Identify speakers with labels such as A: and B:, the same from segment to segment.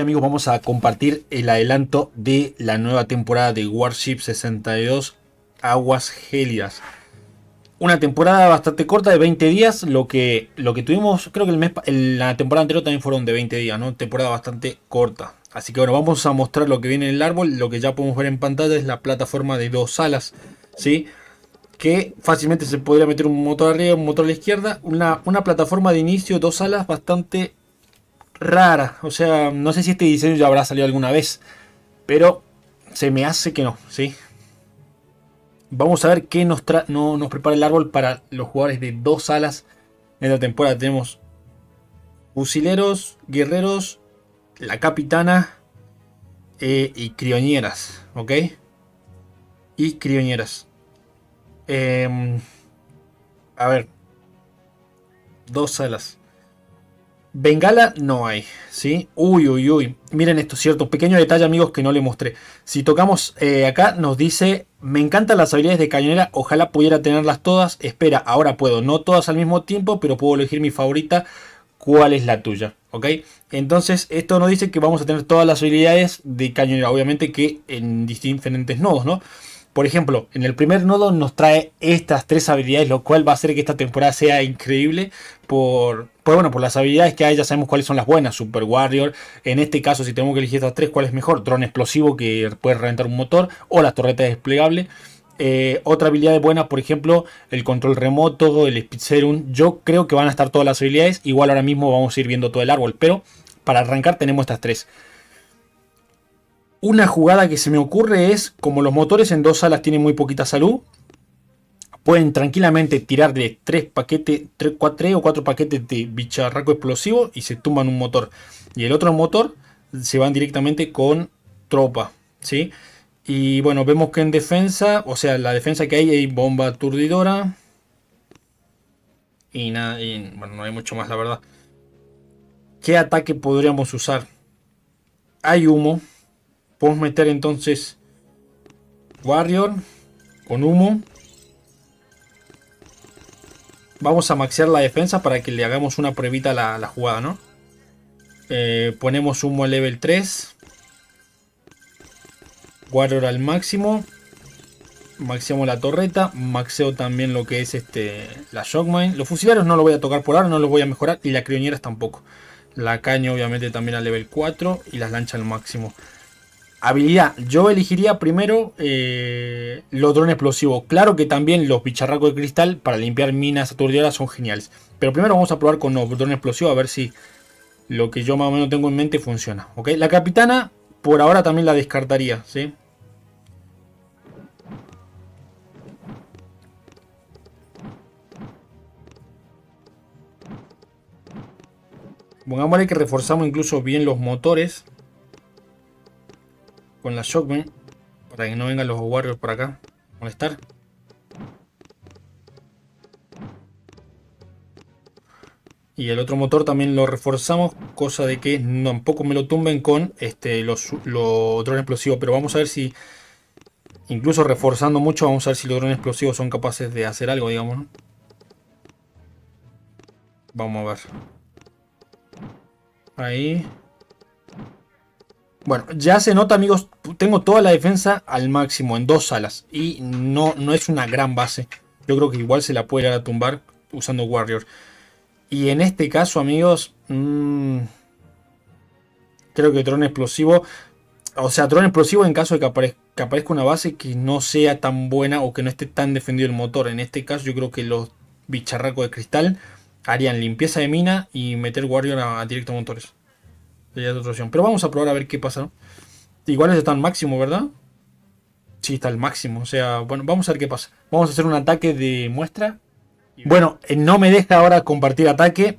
A: amigos vamos a compartir el adelanto de la nueva temporada de Warship 62 Aguas Gélidas. Una temporada bastante corta de 20 días, lo que, lo que tuvimos, creo que el mes, la temporada anterior también fueron de 20 días, ¿no? Temporada bastante corta. Así que bueno, vamos a mostrar lo que viene en el árbol. Lo que ya podemos ver en pantalla es la plataforma de dos alas, ¿sí? que fácilmente se podría meter un motor arriba, un motor a la izquierda. Una, una plataforma de inicio, dos alas bastante rara. O sea, no sé si este diseño ya habrá salido alguna vez. Pero se me hace que no, ¿sí? Vamos a ver qué nos, no, nos prepara el árbol para los jugadores de dos alas en la temporada. Tenemos fusileros, guerreros, la capitana eh, y crioñeras, ¿ok? Y crioñeras. Em, a ver. Dos alas. Bengala no hay, ¿sí? Uy, uy, uy. Miren esto, cierto. Pequeño detalle, amigos, que no le mostré. Si tocamos eh, acá, nos dice, me encantan las habilidades de cañonera, ojalá pudiera tenerlas todas. Espera, ahora puedo. No todas al mismo tiempo, pero puedo elegir mi favorita, cuál es la tuya, ¿ok? Entonces, esto nos dice que vamos a tener todas las habilidades de cañonera. Obviamente que en diferentes nodos, ¿no? Por ejemplo, en el primer nodo nos trae estas tres habilidades, lo cual va a hacer que esta temporada sea increíble por, bueno, por las habilidades que hay, ya sabemos cuáles son las buenas, Super Warrior. En este caso, si tenemos que elegir estas tres, ¿cuál es mejor? Drone explosivo que puede reventar un motor o las torretas desplegables. Eh, otra habilidad buena, por ejemplo, el control remoto, el Speed Serum. Yo creo que van a estar todas las habilidades. Igual ahora mismo vamos a ir viendo todo el árbol, pero para arrancar tenemos estas tres. Una jugada que se me ocurre es, como los motores en dos alas tienen muy poquita salud, pueden tranquilamente tirar de tres paquetes, tres, o cuatro paquetes de bicharraco explosivo y se tumban un motor. Y el otro motor se van directamente con tropa, ¿sí? Y bueno, vemos que en defensa, o sea, la defensa que hay, hay bomba aturdidora. Y nada, y, bueno, no hay mucho más, la verdad. ¿Qué ataque podríamos usar? Hay humo, Podemos meter entonces Warrior con humo. Vamos a maxear la defensa para que le hagamos una pruebita a la, jugada, ¿no? Eh, ponemos humo al level 3. Warrior al máximo. Maxeamos la torreta. Maxeo también lo que es este la Shockmine. Los fusileros no los voy a tocar por ahora, no los voy a mejorar. Y las crioñeras tampoco. La caña obviamente también a level 4. Y las lanchas al máximo habilidad, yo elegiría primero eh, los drones explosivos. Claro que también los bicharracos de cristal para limpiar minas aturdidas son geniales. Pero primero vamos a probar con los drones explosivos a ver si lo que yo más o menos tengo en mente funciona. ¿ok? La capitana por ahora también la descartaría. ¿sí? Pongámosle que reforzamos incluso bien los motores con la Shockman. Para que no vengan los Warriors por acá a molestar. Y el otro motor también lo reforzamos, cosa de que tampoco me lo tumben con este, los, drones explosivos. Pero vamos a ver si, incluso reforzando mucho, vamos a ver si los drones explosivos son capaces de hacer algo, digamos. Vamos a ver. Ahí. Bueno, ya se nota amigos, tengo toda la defensa al máximo en dos alas y no, no es una gran base. Yo creo que igual se la puede a tumbar usando Warrior. Y en este caso amigos, mm, creo que Tron Explosivo, o sea, Drone Explosivo en caso de que aparezca, una base que no sea tan buena o que no esté tan defendido el motor. En este caso yo creo que los bicharracos de cristal harían limpieza de mina y meter Warrior a directo motores. Pero vamos a probar a ver qué pasa. Igual está al máximo, ¿verdad? Sí, está al máximo. O sea, bueno, vamos a ver qué pasa. Vamos a hacer un ataque de muestra. Bueno, eh, no me deja ahora compartir ataque.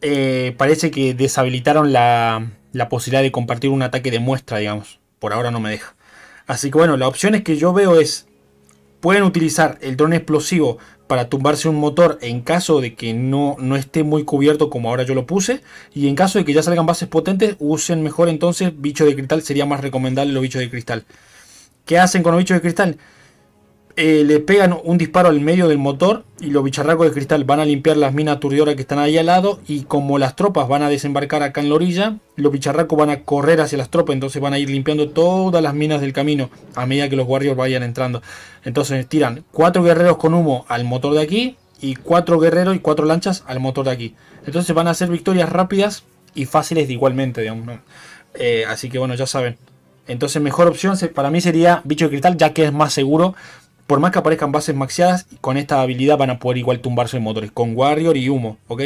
A: Eh, parece que deshabilitaron la, la posibilidad de compartir un ataque de muestra, digamos. Por ahora no me deja. Así que bueno, la opción es que yo veo es Pueden utilizar el dron explosivo para tumbarse un motor en caso de que no, no esté muy cubierto como ahora yo lo puse. Y en caso de que ya salgan bases potentes, usen mejor entonces bicho de cristal. Sería más recomendable los bichos de cristal. ¿Qué hacen con los bichos de cristal? Eh, le pegan un disparo al medio del motor y los bicharracos de cristal van a limpiar las minas aturdidoras que están ahí al lado y como las tropas van a desembarcar acá en la orilla, los bicharracos van a correr hacia las tropas, entonces van a ir limpiando todas las minas del camino a medida que los guardias vayan entrando. Entonces tiran cuatro guerreros con humo al motor de aquí y cuatro guerreros y cuatro lanchas al motor de aquí. Entonces van a ser victorias rápidas y fáciles de igualmente, digamos. ¿no? Eh, así que bueno, ya saben. Entonces mejor opción para mí sería bicho de cristal ya que es más seguro por más que aparezcan bases maxiadas, con esta habilidad van a poder igual tumbarse en motores, con Warrior y Humo, ¿ok?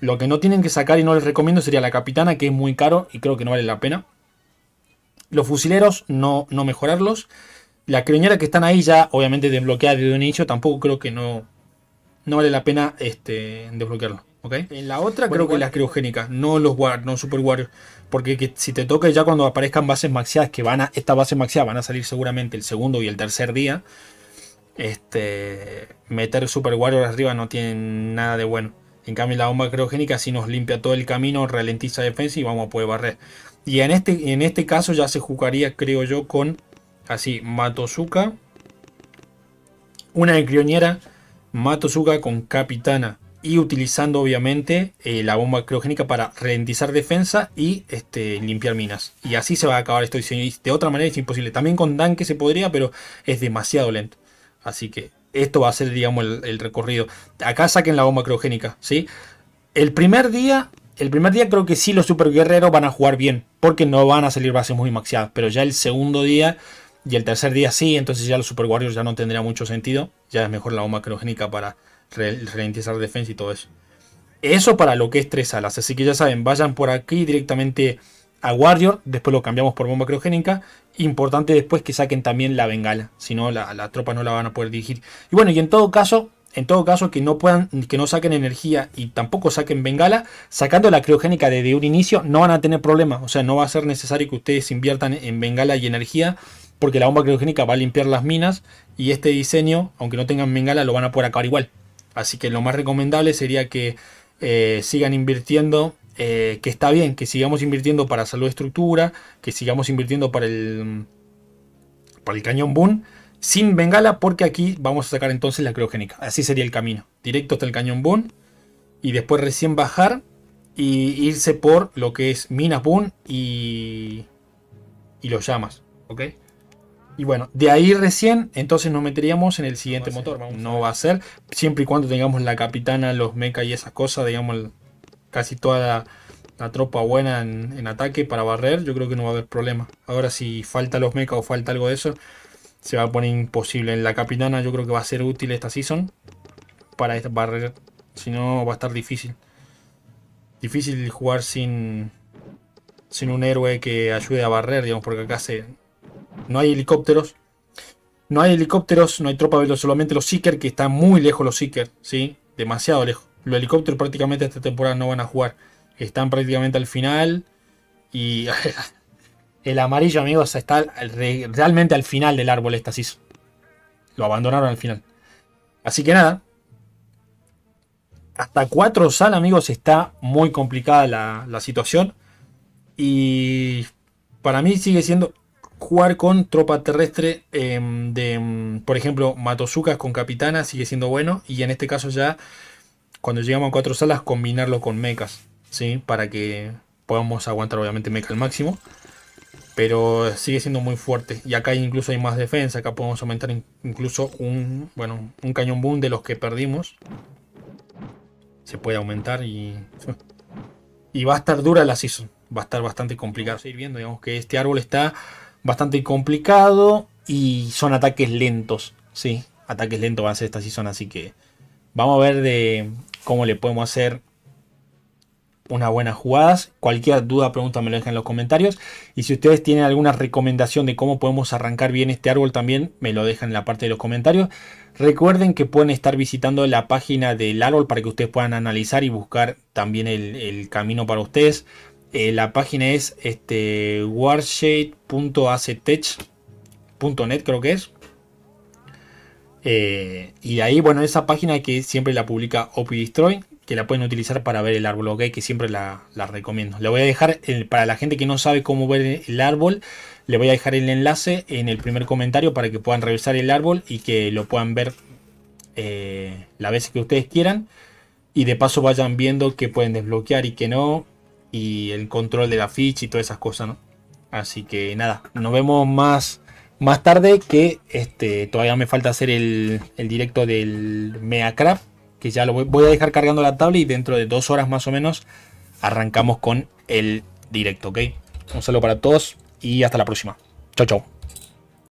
A: Lo que no tienen que sacar y no les recomiendo sería la Capitana, que es muy caro y creo que no vale la pena. Los fusileros, no, no mejorarlos. Las criogénicas que están ahí ya, obviamente, desbloqueadas de un nicho, tampoco creo que no, no vale la pena este, desbloquearlo. ¿ok? En la otra creo que las criogénicas, no los no Super Warriors. Porque si te toca ya cuando aparezcan bases maxiadas, que van a, estas bases maxiadas van a salir seguramente el segundo y el tercer día, este, meter Super Warrior arriba no tiene nada de bueno. En cambio, la bomba criogénica si nos limpia todo el camino, ralentiza defensa y vamos a poder barrer. Y en este, en este caso ya se jugaría, creo yo, con así, Matosuka. Una de crioñera, Matosuka con Capitana. Y utilizando obviamente eh, la bomba criogénica para ralentizar defensa y este, limpiar minas. Y así se va a acabar esto. de otra manera es imposible. También con Danke se podría, pero es demasiado lento. Así que esto va a ser, digamos, el, recorrido. Acá saquen la bomba criogénica, ¿sí? El primer día, el primer día creo que sí los superguerreros van a jugar bien, porque no van a salir bases muy maxiadas, pero ya el segundo día y el tercer día sí, entonces ya los warriors ya no tendría mucho sentido, ya es mejor la bomba criogénica para ralentizar defensa y todo eso. Eso para lo que es tres alas, así que ya saben, vayan por aquí directamente a Warrior, después lo cambiamos por bomba criogénica. Importante después que saquen también la bengala, si no la, tropa no la van a poder dirigir. Y bueno, y en todo caso, en todo caso que no puedan, que no saquen energía y tampoco saquen bengala, sacando la criogénica desde un inicio no van a tener problema, o sea, no va a ser necesario que ustedes inviertan en bengala y energía. Porque la bomba criogénica va a limpiar las minas y este diseño, aunque no tengan bengala, lo van a poder acabar igual. Así que lo más recomendable sería que eh, sigan invirtiendo eh, que está bien, que sigamos invirtiendo para salud estructura, que sigamos invirtiendo para el, para el cañón boom, sin bengala, porque aquí vamos a sacar entonces la criogénica. Así sería el camino, directo hasta el cañón boom y después recién bajar y irse por lo que es Minas Boom y, y los llamas, ¿ok? Y bueno, de ahí recién, entonces nos meteríamos en el siguiente motor. no va a ser, siempre y cuando tengamos la capitana, los meca y esas cosas, digamos, casi toda la, tropa buena en, ataque para barrer, yo creo que no va a haber problema. Ahora si falta los mechas o falta algo de eso, se va a poner imposible. En la capitana yo creo que va a ser útil esta season para barrer. Si no, va a estar difícil. Difícil jugar sin, sin un héroe que ayude a barrer, digamos, porque acá no hay helicópteros. No hay helicópteros, no hay tropa veloz, solamente los Seeker, que están muy lejos los Seeker, ¿sí? Demasiado lejos. Los helicópteros prácticamente esta temporada no van a jugar. Están prácticamente al final. Y el amarillo, amigos, está realmente al final del árbol esta Lo abandonaron al final. Así que nada. Hasta 4 sal, amigos, está muy complicada la, situación. Y para mí sigue siendo jugar con tropa terrestre em, de, em, por ejemplo, Matosukas con capitana sigue siendo bueno. Y en este caso ya cuando llegamos a cuatro salas, combinarlo con mechas, ¿sí? Para que podamos aguantar obviamente mecha al máximo. Pero sigue siendo muy fuerte. Y acá incluso hay más defensa. Acá podemos aumentar incluso un, bueno, un cañón boom de los que perdimos. Se puede aumentar y...
B: Y va a estar dura la season.
A: Va a estar bastante complicado. seguir viendo, digamos, que este árbol está bastante complicado. Y son ataques lentos. Sí, ataques lentos van a ser esta season. Así que Vamos a ver de cómo le podemos hacer unas buenas jugadas. Cualquier duda, pregunta me lo dejan en los comentarios. Y si ustedes tienen alguna recomendación de cómo podemos arrancar bien este árbol también, me lo dejan en la parte de los comentarios. Recuerden que pueden estar visitando la página del árbol para que ustedes puedan analizar y buscar también el, camino para ustedes. Eh, la página es este, warshade.actech.net creo que es. Eh, y ahí, bueno, esa página que siempre la publica Destroy que la pueden utilizar para ver el árbol, ok, que siempre la, recomiendo. Le voy a dejar, para la gente que no sabe cómo ver el árbol, le voy a dejar el enlace en el primer comentario para que puedan revisar el árbol y que lo puedan ver eh, la vez que ustedes quieran. Y de paso vayan viendo que pueden desbloquear y que no. Y el control de la ficha y todas esas cosas, ¿no? Así que nada, nos vemos más más tarde que este, todavía me falta hacer el, directo del Meacraft, que ya lo voy, a dejar cargando la tablet y dentro de dos horas más o menos arrancamos con el directo, ¿ok? Un saludo para todos y hasta la próxima. Chau, chau.